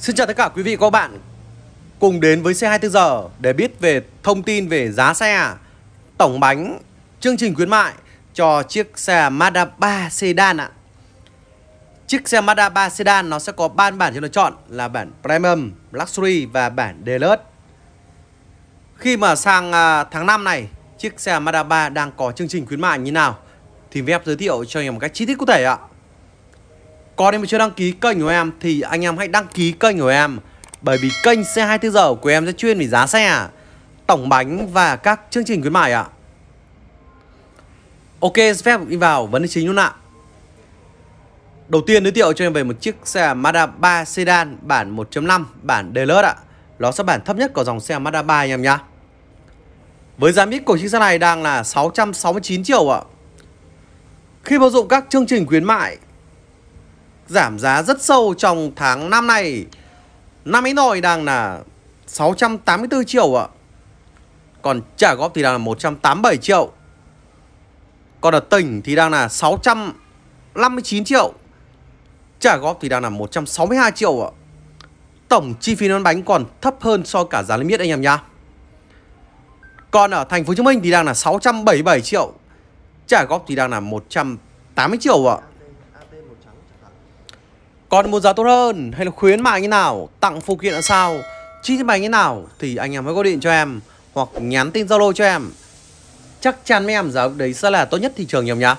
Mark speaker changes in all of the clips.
Speaker 1: Xin chào tất cả quý vị và các bạn Cùng đến với xe 24 giờ để biết về thông tin về giá xe Tổng bánh chương trình khuyến mại cho chiếc xe Mazda 3 sedan ạ Chiếc xe Mazda 3 sedan nó sẽ có ba bản cho lựa chọn là bản Premium, Luxury và bản Deluxe Khi mà sang à, tháng 5 này chiếc xe Mazda 3 đang có chương trình khuyến mại như nào thì web giới thiệu cho anh em một cách chi tiết cụ thể ạ còn em chưa đăng ký kênh của em thì anh em hãy đăng ký kênh của em Bởi vì kênh xe 24 giờ của em sẽ chuyên về giá xe Tổng bánh và các chương trình khuyến mại ạ Ok, phép đi vào vấn đề chính luôn ạ Đầu tiên giới thiệu cho em về một chiếc xe Mazda 3 sedan bản 1.5 bản Deluxe ạ à. Nó sẽ bản thấp nhất của dòng xe Mazda 3 anh em nhá Với giá mít của chiếc xe này đang là 669 triệu ạ Khi bao dụng các chương trình khuyến mại giảm giá rất sâu trong tháng 5 này. Năm ấy nồi đang là 684 triệu ạ. Còn trả góp thì đang là 187 triệu. Còn ở tỉnh thì đang là 659 triệu. Trả góp thì đang là 162 triệu ạ. Tổng chi phí nón bánh còn thấp hơn so cả giá niêm anh em nhá. Còn ở thành phố Hồ Chí Minh thì đang là 677 triệu. Trả góp thì đang là 180 triệu ạ. Còn một giá tốt hơn hay là khuyến mại như nào, tặng phụ kiện là sao, chi tiết bài như nào thì anh em mới gọi điện cho em hoặc nhắn tin Zalo cho em. Chắc chắn mấy em giá đấy sẽ là tốt nhất thị trường nhầm nhá.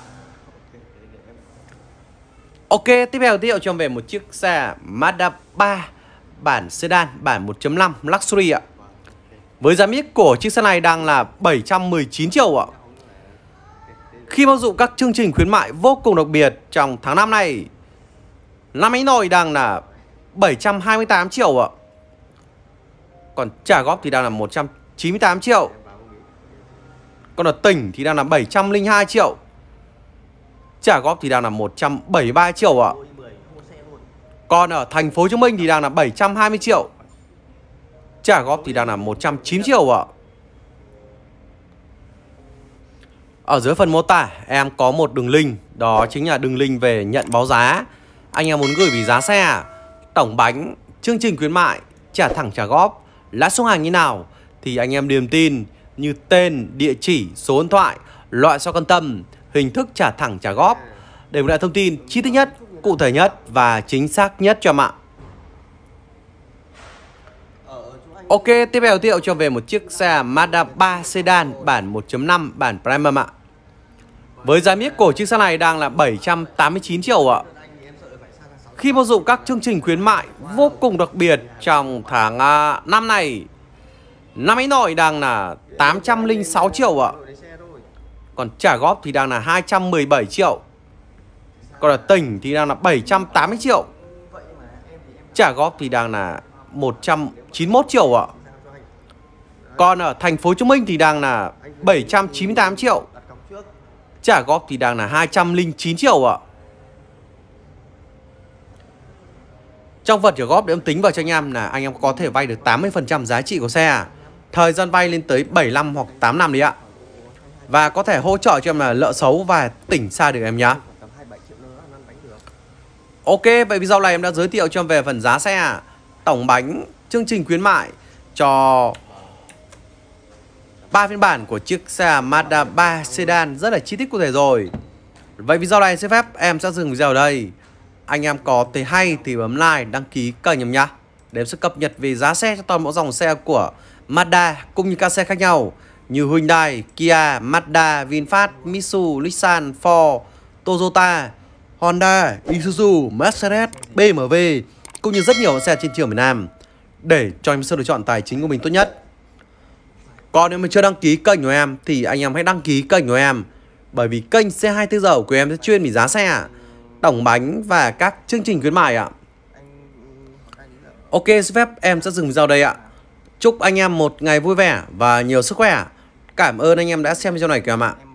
Speaker 1: Ok, tiếp theo giới thiệu cho em về một chiếc xe Mazda 3 bản sedan bản 1.5 Luxury ạ. Với giá miết của chiếc xe này đang là 719 triệu ạ. Khi bao dụng các chương trình khuyến mại vô cùng đặc biệt trong tháng năm này Năm ấy nội đang là 728 triệu ạ Còn trả góp thì đang là 198 triệu Còn ở tỉnh thì đang là 702 triệu Trả góp thì đang là 173 triệu ạ Còn ở thành phố Hồ Chí Minh thì đang là 720 triệu Trả góp thì đang là 109 triệu ạ Ở dưới phần mô tả em có một đường link Đó chính là đường link về nhận báo giá anh em muốn gửi vì giá xe, à? tổng bánh, chương trình khuyến mại, trả thẳng trả góp, lãi xuống hàng như nào thì anh em điềm tin như tên, địa chỉ, số điện thoại, loại xe quan tâm, hình thức trả thẳng trả góp để một lại thông tin chi tiết nhất, cụ thể nhất và chính xác nhất cho em ạ. Ok, tiếp theo thiệu cho về một chiếc xe Mazda 3 sedan bản 1.5 bản Premium ạ. Với giá miết cổ chiếc xe này đang là 789 triệu ạ khi vô dụng các chương trình khuyến mại vô cùng đặc biệt trong tháng à, năm này. Năm ấy nội đang là 806 triệu ạ. Còn trả góp thì đang là 217 triệu. Còn là tỉnh thì đang là 780 triệu. Trả góp thì đang là 191 triệu ạ. Còn ở thành phố Hồ Chí Minh thì đang là 798 triệu. Trả góp thì đang là 209 triệu ạ. Trong phần trả góp để em tính vào cho anh em là anh em có thể vay được 80% giá trị của xe. À? Thời gian vay lên tới 7 năm hoặc 8 năm đi ạ. Và có thể hỗ trợ cho em là lợ xấu và tỉnh xa được em nhá. Ok, vậy video này em đã giới thiệu cho em về phần giá xe, à. tổng bánh, chương trình khuyến mại cho ba phiên bản của chiếc xe Mazda 3 sedan rất là chi tiết cụ thể rồi. Vậy video này xin phép em sẽ dừng video ở đây anh em có thấy hay thì bấm like, đăng ký kênh em nhá. Để em sẽ cập nhật về giá xe cho toàn bộ dòng xe của Mazda cũng như các xe khác nhau như Hyundai, Kia, Mazda, VinFast, Mitsubishi, Nissan, Ford, Toyota, Honda, Isuzu, Mercedes, BMW cũng như rất nhiều xe trên trường miền Nam để cho em sơ lựa chọn tài chính của mình tốt nhất. Còn nếu mà chưa đăng ký kênh của em thì anh em hãy đăng ký kênh của em bởi vì kênh xe 24 giờ của em sẽ chuyên về giá xe Tổng bánh và các chương trình khuyến mại ạ Ok, phép em sẽ dừng video đây ạ Chúc anh em một ngày vui vẻ và nhiều sức khỏe Cảm ơn anh em đã xem video này kìa em ạ